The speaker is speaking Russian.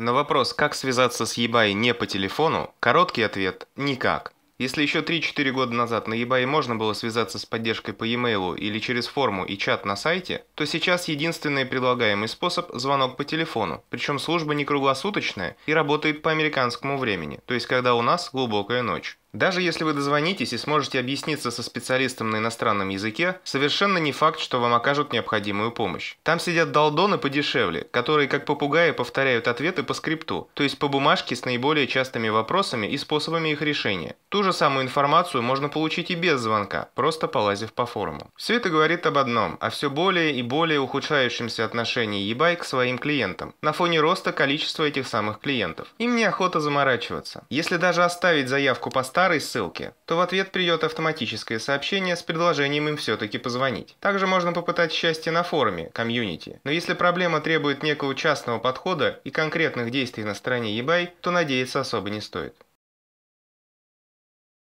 На вопрос, как связаться с Ебай не по телефону, короткий ответ – никак. Если еще 3-4 года назад на eBay можно было связаться с поддержкой по e-mail или через форму и чат на сайте, то сейчас единственный предлагаемый способ – звонок по телефону. Причем служба не круглосуточная и работает по американскому времени, то есть когда у нас глубокая ночь. Даже если вы дозвонитесь и сможете объясниться со специалистом на иностранном языке, совершенно не факт, что вам окажут необходимую помощь. Там сидят долдоны подешевле, которые как попугаи повторяют ответы по скрипту, то есть по бумажке с наиболее частыми вопросами и способами их решения. Ту же самую информацию можно получить и без звонка, просто полазив по форуму. Все это говорит об одном, о все более и более ухудшающемся отношении eBay к своим клиентам, на фоне роста количества этих самых клиентов. Им неохота заморачиваться. Если даже оставить заявку по старой ссылке, то в ответ придет автоматическое сообщение с предложением им все-таки позвонить. Также можно попытать счастье на форуме, комьюнити. Но если проблема требует некого частного подхода и конкретных действий на стороне eBay, то надеяться особо не стоит.